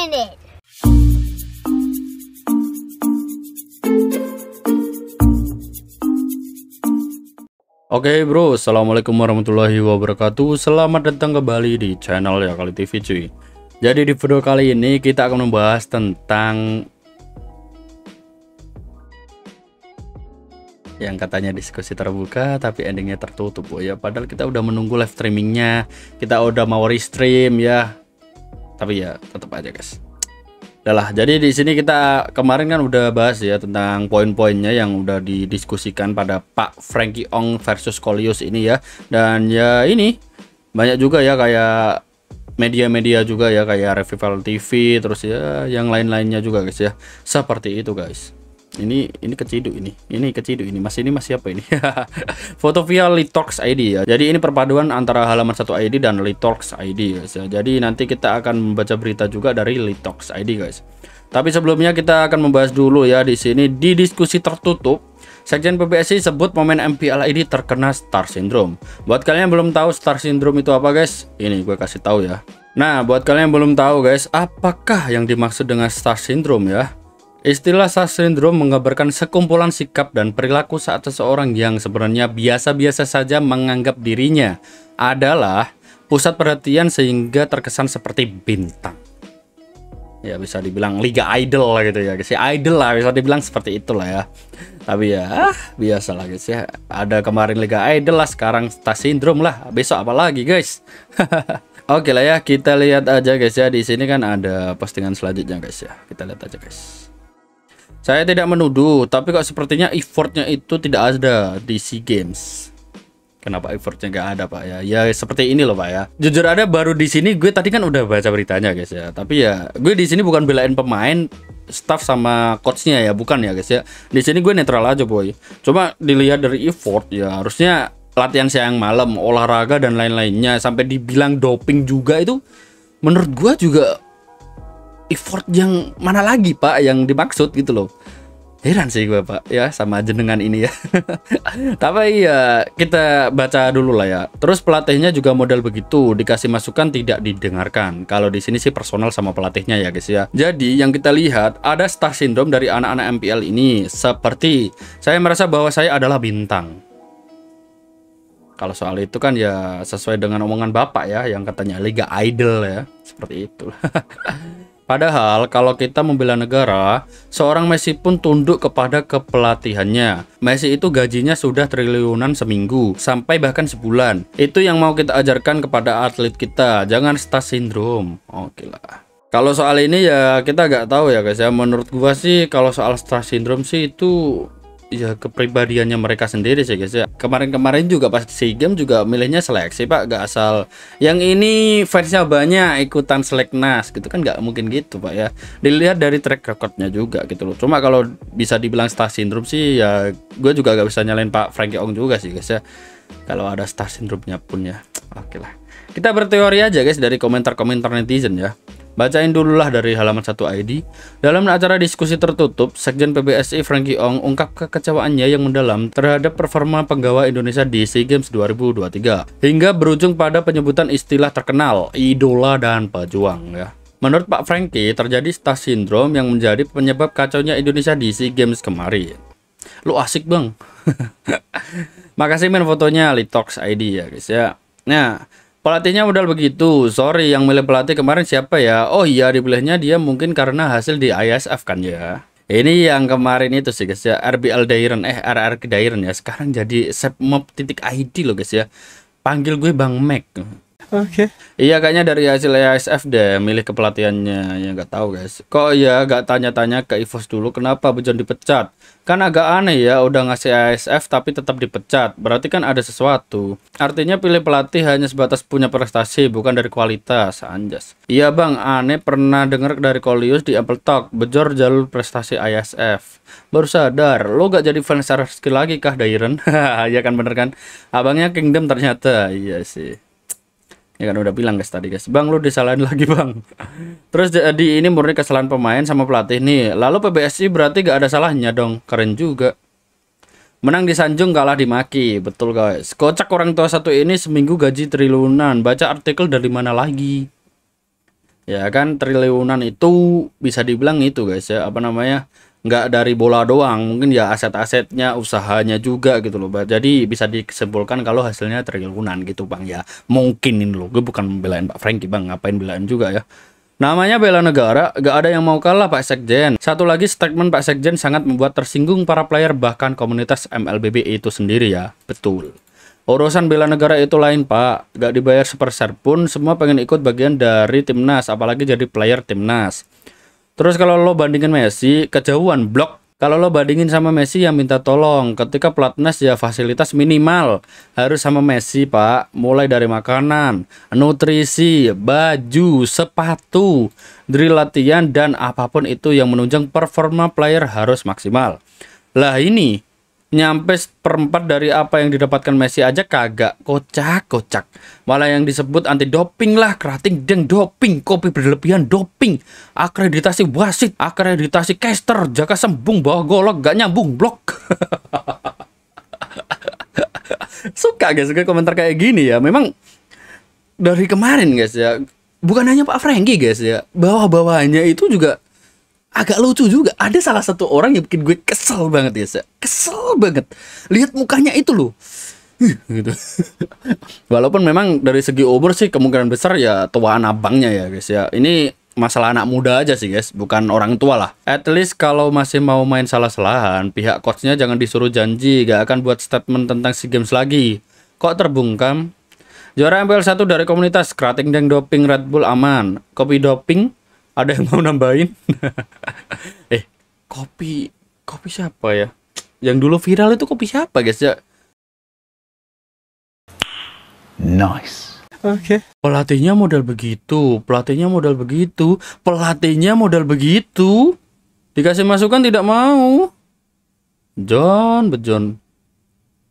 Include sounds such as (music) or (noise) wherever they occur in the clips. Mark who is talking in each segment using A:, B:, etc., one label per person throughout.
A: planet. Oke okay bro, Assalamualaikum warahmatullahi wabarakatuh Selamat datang kembali di channel Ya Kali TV cuy Jadi di video kali ini kita akan membahas tentang yang katanya diskusi terbuka tapi endingnya tertutup bu ya padahal kita udah menunggu live streamingnya kita udah mau restream ya tapi ya tetap aja guys Udahlah, jadi di sini kita kemarin kan udah bahas ya tentang poin-poinnya yang udah didiskusikan pada Pak Frankie Ong versus Kolius ini ya. Dan ya ini banyak juga ya kayak media-media juga ya kayak Revival TV terus ya yang lain-lainnya juga guys ya. Seperti itu guys ini ini keciduk ini ini keciduk ini Masih ini masih apa ini (laughs) foto via Litox ID ya jadi ini perpaduan antara halaman satu ID dan Litox ID guys ya jadi nanti kita akan membaca berita juga dari Litox ID guys tapi sebelumnya kita akan membahas dulu ya di sini di diskusi tertutup Sekjen PBSI sebut momen MPL ID terkena Star Syndrome. Buat kalian yang belum tahu Star Syndrome itu apa guys, ini gue kasih tahu ya. Nah, buat kalian yang belum tahu guys, apakah yang dimaksud dengan Star Syndrome ya? Istilah sasindrom menggambarkan sekumpulan sikap dan perilaku saat seseorang yang sebenarnya biasa-biasa saja menganggap dirinya adalah pusat perhatian sehingga terkesan seperti bintang. Ya bisa dibilang liga idol lah gitu ya, si ya. idol lah bisa dibilang seperti itulah ya. Tapi ya ah, biasa lah guys ya. Ada kemarin liga idol lah, sekarang Stas Syndrome lah. Besok apa lagi guys? (laughs) Oke okay lah ya, kita lihat aja guys ya. Di sini kan ada postingan selanjutnya guys ya. Kita lihat aja guys. Saya tidak menuduh, tapi kok sepertinya effortnya itu tidak ada di SEA Games. Kenapa effortnya nggak ada pak ya? Ya seperti ini loh pak ya. Jujur ada baru di sini gue tadi kan udah baca beritanya guys ya. Tapi ya gue di sini bukan belain pemain, staff sama coachnya ya bukan ya guys ya. Di sini gue netral aja boy. Cuma dilihat dari effort ya harusnya latihan siang malam, olahraga dan lain-lainnya sampai dibilang doping juga itu menurut gue juga effort yang mana lagi pak yang dimaksud gitu loh heran sih gue pak ya sama jenengan ini ya (laughs) tapi iya kita baca dulu lah ya terus pelatihnya juga model begitu dikasih masukan tidak didengarkan kalau di sini sih personal sama pelatihnya ya guys ya jadi yang kita lihat ada star syndrome dari anak-anak MPL ini seperti saya merasa bahwa saya adalah bintang kalau soal itu kan ya sesuai dengan omongan bapak ya yang katanya Liga Idol ya seperti itu (laughs) Padahal kalau kita membela negara, seorang Messi pun tunduk kepada kepelatihannya. Messi itu gajinya sudah triliunan seminggu, sampai bahkan sebulan. Itu yang mau kita ajarkan kepada atlet kita, jangan stas syndrome. Oke lah. Kalau soal ini ya kita nggak tahu ya guys ya. Menurut gua sih kalau soal stress syndrome sih itu ya kepribadiannya mereka sendiri sih guys ya kemarin-kemarin juga pas SEA Games juga milihnya seleksi pak gak asal yang ini fansnya banyak ikutan seleknas gitu kan gak mungkin gitu pak ya dilihat dari track recordnya juga gitu loh cuma kalau bisa dibilang star syndrome sih ya gue juga gak bisa nyalain pak Frankie Ong juga sih guys ya kalau ada star syndrome-nya pun ya oke okay lah kita berteori aja guys dari komentar-komentar netizen ya Bacain dululah dari halaman 1 ID. Dalam acara diskusi tertutup, Sekjen PBSI Frankie Ong ungkap kekecewaannya yang mendalam terhadap performa penggawa Indonesia di SEA Games 2023 hingga berujung pada penyebutan istilah terkenal idola dan pejuang ya. Menurut Pak Frankie, terjadi star syndrome yang menjadi penyebab kacaunya Indonesia di SEA Games kemarin. Lu asik, Bang. (laughs) Makasih men fotonya Litox ID ya, guys ya. Nah, Pelatihnya modal begitu. Sorry, yang milih pelatih kemarin siapa ya? Oh iya, dipilihnya dia mungkin karena hasil di ISF kan ya. Ini yang kemarin itu sih guys ya, RBL Dairon, eh RR Dairon ya. Sekarang jadi SEPMOP.ID loh guys ya. Panggil gue Bang Mac. Oke. Okay. Iya kayaknya dari hasil ASF deh milih kepelatihannya ya nggak tahu guys. Kok ya nggak tanya-tanya ke Ivos dulu kenapa Bejon dipecat? Kan agak aneh ya udah ngasih ASF tapi tetap dipecat. Berarti kan ada sesuatu. Artinya pilih pelatih hanya sebatas punya prestasi bukan dari kualitas anjas. Iya bang aneh pernah dengar dari Kolius di Apple Talk Bejor jalur prestasi ASF. Baru sadar lo gak jadi fans Sarski lagi kah Dairen? (laughs) iya kan bener kan? Abangnya Kingdom ternyata iya sih ya kan udah bilang guys tadi guys bang lu disalahin (laughs) lagi bang terus jadi ini murni kesalahan pemain sama pelatih nih lalu PBSI berarti gak ada salahnya dong keren juga menang di Sanjung, kalah di Maki, betul guys kocak orang tua satu ini seminggu gaji triliunan baca artikel dari mana lagi ya kan triliunan itu bisa dibilang itu guys ya apa namanya nggak dari bola doang mungkin ya aset-asetnya usahanya juga gitu loh jadi bisa disimpulkan kalau hasilnya triliunan gitu bang ya mungkin ini loh gue bukan membelain Pak Franky bang ngapain belain juga ya Namanya bela negara, nggak ada yang mau kalah Pak Sekjen. Satu lagi statement Pak Sekjen sangat membuat tersinggung para player bahkan komunitas MLBB itu sendiri ya. Betul. Urusan bela negara itu lain pak, gak dibayar seperser pun semua pengen ikut bagian dari timnas, apalagi jadi player timnas. Terus kalau lo bandingin Messi, kejauhan blok. Kalau lo bandingin sama Messi yang minta tolong, ketika pelatnas ya fasilitas minimal harus sama Messi pak. Mulai dari makanan, nutrisi, baju, sepatu, drill latihan dan apapun itu yang menunjang performa player harus maksimal. Lah ini nyampe seperempat dari apa yang didapatkan Messi aja kagak kocak kocak malah yang disebut anti doping lah kerating deng doping kopi berlebihan doping akreditasi wasit akreditasi caster jaga sembung bawa golok gak nyambung blok (laughs) suka guys suka komentar kayak gini ya memang dari kemarin guys ya bukan hanya Pak Franky guys ya bawah-bawahnya itu juga agak lucu juga. Ada salah satu orang yang bikin gue kesel banget ya, Sa. Kesel banget. Lihat mukanya itu loh. gitu. (laughs) Walaupun memang dari segi umur sih kemungkinan besar ya anak abangnya ya, guys ya. Ini masalah anak muda aja sih guys, bukan orang tua lah. At least kalau masih mau main salah-salahan, pihak coachnya jangan disuruh janji gak akan buat statement tentang si Games lagi. Kok terbungkam? Juara MPL 1 dari komunitas, kerating Deng Doping Red Bull aman, kopi doping ada yang mau nambahin (laughs) eh kopi kopi siapa ya yang dulu viral itu kopi siapa guys ya nice oke okay. pelatihnya modal begitu pelatihnya modal begitu pelatihnya modal begitu dikasih masukan tidak mau John John.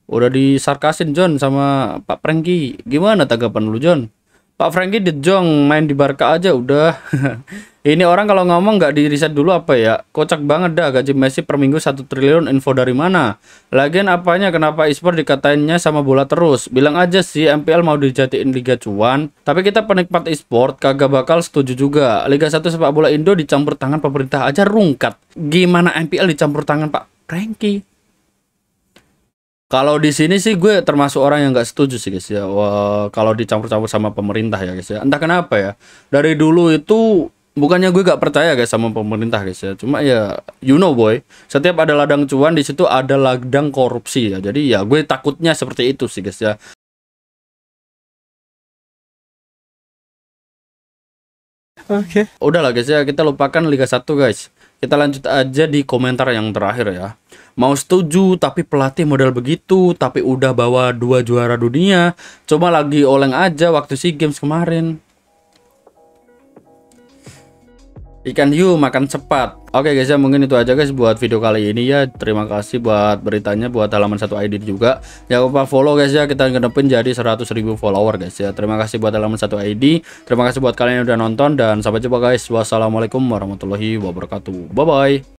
A: udah disarkasin John sama Pak Franky gimana tanggapan lu John Pak Franky dejong main di Barca aja udah (laughs) Ini orang kalau ngomong nggak di riset dulu apa ya? Kocak banget dah gaji Messi per minggu satu triliun info dari mana? Lagian apanya kenapa Ispor dikatainnya sama bola terus? Bilang aja sih MPL mau dijatiin liga cuan, tapi kita penikmat e-sport kagak bakal setuju juga. Liga 1 sepak bola Indo dicampur tangan pemerintah aja rungkat. Gimana MPL dicampur tangan Pak Franky? Kalau di sini sih gue termasuk orang yang nggak setuju sih guys ya. kalau dicampur-campur sama pemerintah ya guys ya. Entah kenapa ya. Dari dulu itu bukannya gue gak percaya guys sama pemerintah guys ya cuma ya you know boy setiap ada ladang cuan di situ ada ladang korupsi ya jadi ya gue takutnya seperti itu sih guys ya Oke. Okay. Udah guys ya, kita lupakan Liga 1 guys. Kita lanjut aja di komentar yang terakhir ya. Mau setuju, tapi pelatih modal begitu, tapi udah bawa dua juara dunia. Coba lagi oleng aja waktu SEA Games kemarin. ikan hiu makan cepat Oke guys ya mungkin itu aja guys buat video kali ini ya Terima kasih buat beritanya buat halaman satu ID juga Jangan lupa follow guys ya kita ngedepin jadi 100.000 follower guys ya Terima kasih buat halaman satu ID Terima kasih buat kalian yang udah nonton dan sampai jumpa guys Wassalamualaikum warahmatullahi wabarakatuh Bye bye